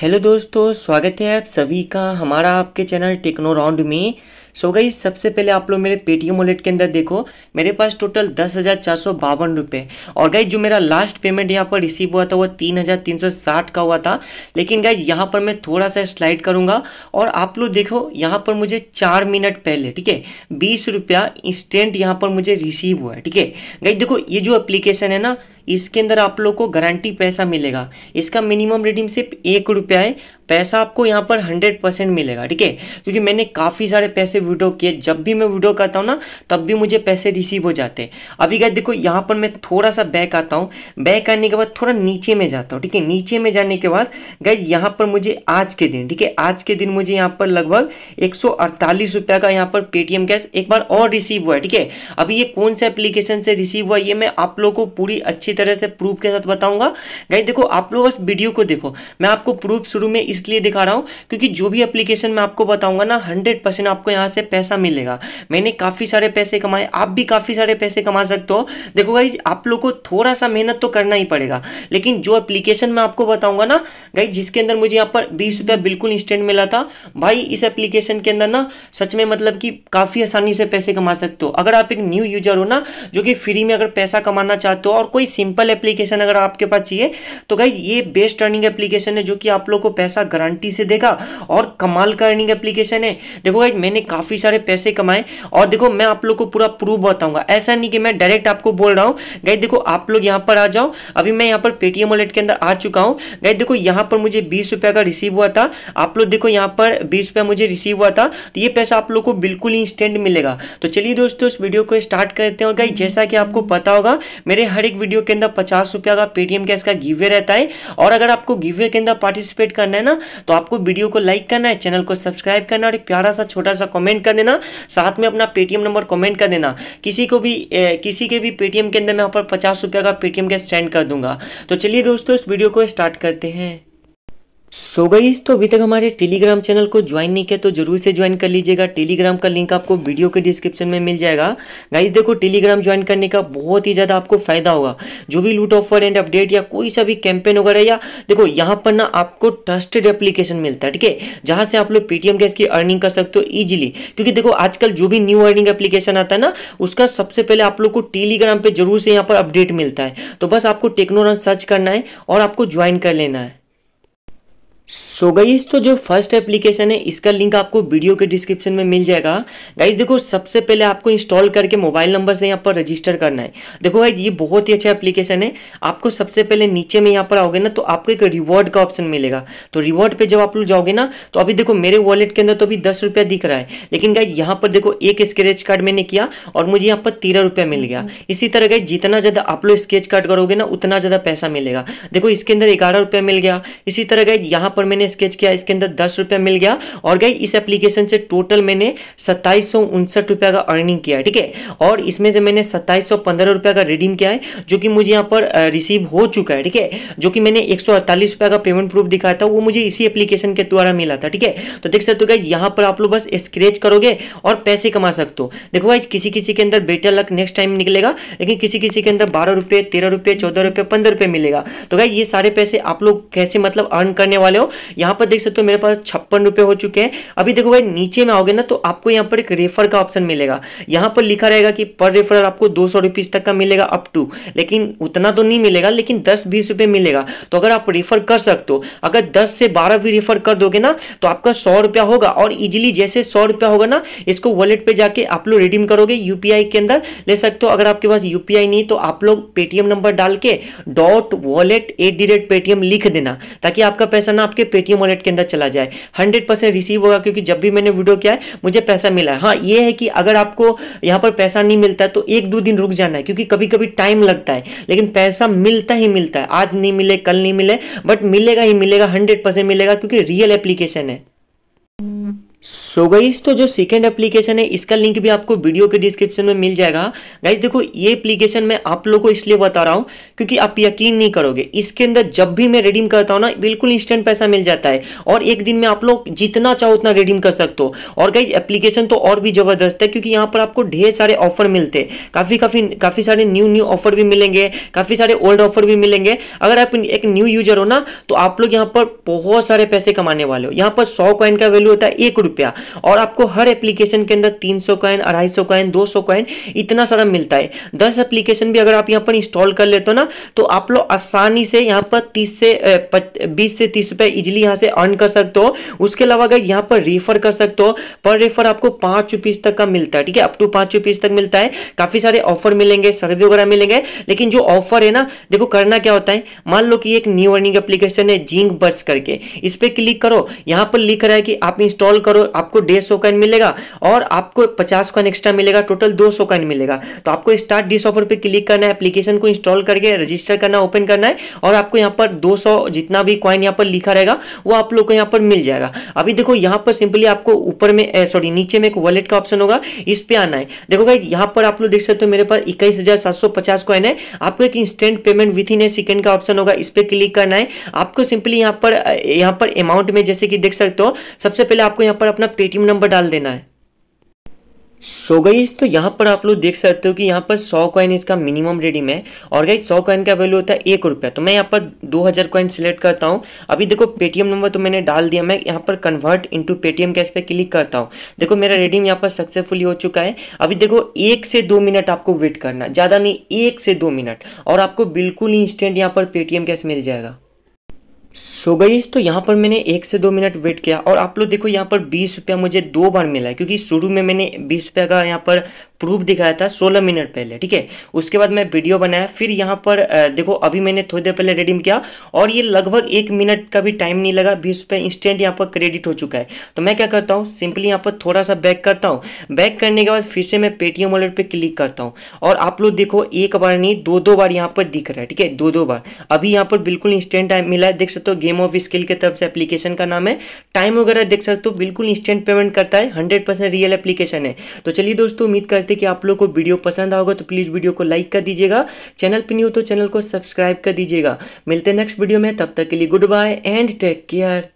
hello दोस्तों स्वागत है आप सभी का हमारा आपके चैनल टेक्नो राउंड में सो गई सबसे पहले आप लोग मेरे पेटीएम वॉलेट के अंदर देखो मेरे पास टोटल दस हज़ार चार सौ बावन रुपये और गई जो मेरा लास्ट पेमेंट यहाँ पर रिसीव हुआ था वो तीन हज़ार तीन सौ साठ का हुआ था लेकिन गाइज यहाँ पर मैं थोड़ा सा स्लाइड करूँगा और आप लोग देखो यहाँ पर मुझे चार मिनट पहले ठीक है बीस रुपया इंस्टेंट यहाँ पर मुझे रिसीव हुआ है ठीक है गाइज देखो ये जो अप्लीकेशन है ना इसके अंदर आप लोग को गारंटी पैसा मिलेगा इसका मिनिमम रिडीम सिर्फ एक रुपया है पैसा आपको यहाँ पर हंड्रेड परसेंट मिलेगा ठीक है क्योंकि मैंने काफ़ी सारे पैसे वीडियो किए जब भी मैं वीडियो करता हूँ ना तब भी मुझे पैसे रिसीव हो जाते हैं अभी क्या देखो यहाँ पर मैं थोड़ा सा बैक आता हूँ बैक आने के बाद थोड़ा नीचे में जाता हूँ ठीक है नीचे में जाने के बाद गैज यहाँ पर मुझे आज के दिन ठीक है आज के दिन मुझे यहाँ पर लगभग एक रुपया का यहाँ पर पेटीएम कैश एक बार और रिसीव हुआ है ठीक है अभी ये कौन सा एप्लीकेशन से रिसीव हुआ ये मैं आप लोग को पूरी अच्छी अच्छी तरह से प्रूफ के साथ बताऊंगा गाइस देखो आप लोग बस वीडियो को देखो मैं आपको प्रूफ शुरू में इसलिए दिखा रहा हूँ क्योंकि जो भी एप्लीकेशन मैं आपको बताऊंगा ना हंड्रेड परसेंट आपको यहाँ से पैसा मिलेगा मैंने काफ़ी सारे पैसे कमाए आप भी काफ़ी सारे पैसे कमा सकते हो देखो गाइज आप लोग को थोड़ा सा मेहनत तो करना ही पड़ेगा लेकिन जो एप्लीकेशन मैं आपको बताऊंगा ना गाइज जिसके अंदर मुझे यहाँ पर बीस रुपया बिल्कुल इंस्टेंट मिला था भाई इस एप्लीकेशन के अंदर ना सच में मतलब कि काफ़ी आसानी से पैसे कमा सकते हो अगर आप एक न्यू यूजर हो ना जो कि फ्री में अगर पैसा कमाना चाहते हो और कोई सिंपल एप्लीकेशन अगर आपके पास चाहिए तो गाइज ये बेस्ट अर्निंग एप्लीकेशन है जो कि आप लोग को पैसा गारंटी से देगा और कमाल का अर्निंग एप्लीकेशन है देखो गाइज मैंने काफ़ी सारे पैसे कमाए और देखो मैं आप लोग को पूरा प्रूफ बताऊंगा ऐसा नहीं कि मैं डायरेक्ट आपको बोल रहा हूँ गाइज देखो आप लोग यहाँ पर आ जाओ अभी मैं यहाँ पर पेटीएम वॉलेट के अंदर आ चुका हूँ गाइज देखो यहाँ पर मुझे बीस रुपये का रिसीव हुआ था आप लोग देखो यहाँ पर बीस रुपया मुझे रिसीव हुआ था तो ये पैसा आप लोग को बिल्कुल इंस्टेंट मिलेगा तो चलिए दोस्तों इस वीडियो को स्टार्ट करते हैं और गाइज जैसा कि आपको पता होगा मेरे हर एक वीडियो के अंदर पचास रुपया का पेटीएम कैश का गिवे रहता है और अगर आपको गिवे के अंदर पार्टिसिपेट करना है ना तो आपको वीडियो को लाइक करना है चैनल को सब्सक्राइब करना और एक प्यारा सा छोटा सा कॉमेंट कर देना साथ में अपना पेटीएम नंबर कॉमेंट कर देना किसी को भी ए, किसी के भी पेटीएम के अंदर मैं यहाँ पर पचास का पेटीएम कैश सेंड कर दूंगा तो चलिए दोस्तों इस वीडियो को स्टार्ट करते हैं सो so गईस तो अभी तक हमारे टेलीग्राम चैनल को ज्वाइन नहीं किया तो जरूर से ज्वाइन कर लीजिएगा टेलीग्राम का लिंक आपको वीडियो के डिस्क्रिप्शन में मिल जाएगा गाइस देखो टेलीग्राम ज्वाइन करने का बहुत ही ज़्यादा आपको फायदा होगा जो भी लूट ऑफर एंड अपडेट या कोई सा भी कैंपेन वगैरह या देखो यहाँ पर ना आपको ट्रस्टेड एप्लीकेशन मिलता है ठीक है जहाँ से आप लोग पेटीएम गैस की अर्निंग कर सकते हो ईजिली क्योंकि देखो आजकल जो भी न्यू अर्निंग एप्लीकेशन आता है ना उसका सबसे पहले आप लोग को टेलीग्राम पर जरूर से यहाँ पर अपडेट मिलता है तो बस आपको टेक्नोरन सर्च करना है और आपको ज्वाइन कर लेना है सो so गाइज तो जो फर्स्ट एप्लीकेशन है इसका लिंक आपको वीडियो के डिस्क्रिप्शन में मिल जाएगा गाइज देखो सबसे पहले आपको इंस्टॉल करके मोबाइल नंबर से यहाँ पर रजिस्टर करना है देखो भाई ये बहुत ही अच्छा एप्लीकेशन है आपको सबसे पहले नीचे में यहाँ पर आओगे ना तो आपको एक रिवॉर्ड का ऑप्शन मिलेगा तो रिवॉर्ड पर जब आप लोग जाओगे ना तो अभी देखो मेरे वॉलेट के अंदर तो अभी दस रुपया दिख रहा है लेकिन गाइज यहाँ पर देखो एक स्क्रेच कार्ड मैंने किया और मुझे यहाँ पर तेरह रुपया मिल गया इसी तरह गाइज जितना ज़्यादा आप लोग स्केच कार्ड करोगे ना उतना ज़्यादा पैसा मिलेगा देखो इसके अंदर ग्यारह रुपया मिल गया इसी तरह गाइज यहाँ पर मैंने स्केच किया इसके अंदर दस रुपया मिल गया और गई इस एप्लीकेशन से टोटल मैंने सत्ताईस रुपया का अर्निंग किया ठीक है और इसमें से मैंने सत्ताईस रुपया का रिडीम किया है जो कि मुझे यहाँ पर रिसीव हो चुका है ठीक है जो कि मैंने एक रुपया का पेमेंट प्रूफ दिखाया था वो मुझे इसी एप्लीकेशन के द्वारा मिला था ठीक है तो देख सकते हो गई यहाँ पर आप लोग बस स्क्रेच करोगे और पैसे कमा सकते हो देखो भाई किसी किसी के अंदर बेटर लक नेक्स्ट टाइम निकलेगा लेकिन किसी किसी के अंदर बारह रुपये तेरह रुपये चौदह रुपये पंद्रह रुपये मिलेगा तो भाई ये सारे पैसे आप लोग कैसे मतलब अर्न करने वाले हो यहाँ पर देख सकते हो मेरे पास छप्पन रुपए हो चुके हैं अभी देखो भाई नीचे में आओगे ना तो आपको यहाँ पर एक रेफर का ऑप्शन मिलेगा यहाँ पर लिखा रहेगा कि पर रेफर आपको दो सौ तक का मिलेगा अप टू लेकिन उतना तो नहीं मिलेगा लेकिन दस बीस रुपए मिलेगा तो अगर आप रेफर कर सकते हो अगर दस से बारह भी रेफर कर दोगे ना तो आपका सौ रुपया होगा और इजिली जैसे सौ रुपया होगा ना इसको वॉलेट पर जाके आप लोग रिडीम करोगे यूपीआई के अंदर ले सकते हो अगर आपके पास यूपीआई नहीं तो आप लोग पेटीएम नंबर डाल के dot wallet at the rate Paytm लिख देना ताकि आपका पैसा ना आप आपके पेटीएम वॉलेट के अंदर चला जाए हंड्रेड परसेंट रिसीव होगा क्योंकि जब भी मैंने वीडियो किया है मुझे पैसा मिला है हाँ ये है कि अगर आपको यहाँ पर पैसा नहीं मिलता है, तो एक दो दिन रुक जाना है क्योंकि कभी कभी टाइम लगता है लेकिन पैसा मिलता ही मिलता है आज नहीं मिले कल नहीं मिले बट मिलेगा ही मिलेगा हंड्रेड परसेंट मिलेगा क्योंकि रियल एप्लीकेशन है सो so गाइस तो जो सेकेंड एप्लीकेशन है इसका लिंक भी आपको वीडियो के डिस्क्रिप्शन में मिल जाएगा गाइज देखो ये एप्लीकेशन मैं आप लोगों को इसलिए बता रहा हूँ क्योंकि आप यकीन नहीं करोगे इसके अंदर जब भी मैं रिडीम करता हूँ ना बिल्कुल इंस्टेंट पैसा मिल जाता है और एक दिन में आप लोग जितना चाहो उतना रिडीम कर सकते हो और गाइज एप्लीकेशन तो और भी ज़बरदस्त है क्योंकि यहाँ पर आपको ढेर सारे ऑफर मिलते हैं काफ़ी काफ़ी काफ़ी सारे न्यू न्यू ऑफर भी मिलेंगे काफ़ी सारे ओल्ड ऑफर भी मिलेंगे अगर आप एक न्यू यूजर हो ना तो आप लोग यहाँ पर बहुत सारे पैसे कमाने वाले हो यहाँ पर सौ कॉइन का वैल्यू होता है एक रुपया और आपको हर एप्लीकेशन के अंदर तीन सौ कॉइन अढ़ाई सौ कॉइन दो सौ कॉइन इतना सारा मिलता है दस एप्लीकेशन भी अगर आप यहाँ पर इंस्टॉल कर लेते हो ना तो आप लोग आसानी से यहाँ पर तीस से बीस से तीस रुपया इजिली यहाँ से अर्न कर सकते हो उसके अलावा अगर यहाँ पर रेफर कर सकते हो पर रेफर आपको पाँच रुपीज़ तक का मिलता है ठीक है अप टू पाँच रुपीज़ तक मिलता है काफ़ी सारे ऑफर मिलेंगे सर्वे वगैरह मिलेंगे लेकिन जो ऑफर है ना देखो करना क्या होता है मान लो कि एक न्यू अर्निंग एप्लीकेशन है जिंक बस करके इस पर क्लिक करो यहाँ पर लिख रहा है कि आप इंस्टॉल करो करो आपको डेढ़ सौ कॉइन मिलेगा और आपको पचास कॉइन एक्स्ट्रा मिलेगा टोटल दो सौ कॉइन मिलेगा तो आपको स्टार्ट डिस ऑफर पे क्लिक करना है एप्लीकेशन को इंस्टॉल करके रजिस्टर करना ओपन करना है और आपको यहाँ पर दो जितना भी कॉइन यहाँ पर लिखा रहेगा वो आप लोग को यहाँ पर मिल जाएगा अभी देखो यहाँ पर सिंपली आपको ऊपर में सॉरी नीचे में एक वॉलेट का ऑप्शन होगा इस पर आना है देखो भाई यहाँ पर आप लोग देख सकते हो मेरे पास इक्कीस हजार सात सौ पचास कॉइन है आपको एक instant payment within a second का ऑप्शन होगा इस पर क्लिक करना है आपको सिंपली यहाँ पर यहाँ पर अमाउंट में जैसे कि देख सकते हो सबसे पहले आपको यहाँ पर पर अपना पेटीएम नंबर डाल देना है सो so गाइज तो यहाँ पर आप लोग देख सकते हो कि यहाँ पर 100 कॉइन इसका मिनिमम रेडीम है और गई 100 कॉइन का वैल्यू होता है एक रुपया तो मैं यहाँ पर 2000 कॉइन सिलेक्ट करता हूँ अभी देखो पेटीएम नंबर तो मैंने डाल दिया मैं यहाँ पर कन्वर्ट इनटू पेटीएम कैश पे क्लिक करता हूँ देखो मेरा रेडीम यहाँ पर सक्सेसफुली हो चुका है अभी देखो एक से दो मिनट आपको वेट करना ज़्यादा नहीं एक से दो मिनट और आपको बिल्कुल इंस्टेंट यहाँ पर पेटीएम कैश मिल जाएगा सो so गईस तो यहाँ पर मैंने एक से दो मिनट वेट किया और आप लोग देखो यहाँ पर बीस रुपया मुझे दो बार मिला है क्योंकि शुरू में मैंने बीस रुपया का यहाँ पर प्रूफ दिखाया था सोलह मिनट पहले ठीक है उसके बाद मैं वीडियो बनाया फिर यहाँ पर देखो अभी मैंने थोड़ी देर पहले रिडीम किया और ये लगभग एक मिनट का भी टाइम नहीं लगा बीस रुपये इंस्टेंट यहाँ पर क्रेडिट हो चुका है तो मैं क्या करता हूँ सिंपली यहाँ पर थोड़ा सा बैक करता हूँ बैक करने के बाद फिर से मैं पेटीएम वॉलेट पर क्लिक करता हूँ और आप लोग देखो एक बार नहीं दो दो बार यहाँ पर दिख रहा है ठीक है दो दो बार अभी यहाँ पर बिल्कुल इंस्टेंट टाइम मिला है देख सकते हो गेम ऑफ स्किल की तरफ से एप्लीकेशन का नाम है टाइम वगैरह देख सकते हो बिल्कुल इंस्टेंट पेमेंट करता है हंड्रेड रियल एप्लीकेशन है तो चलिए दोस्तों उम्मीद करते करते कि आप लोग को वीडियो पसंद आओगे तो प्लीज़ वीडियो को लाइक कर दीजिएगा चैनल पर न्यू तो चैनल को सब्सक्राइब कर दीजिएगा मिलते हैं नेक्स्ट वीडियो में तब तक के लिए good bye and take care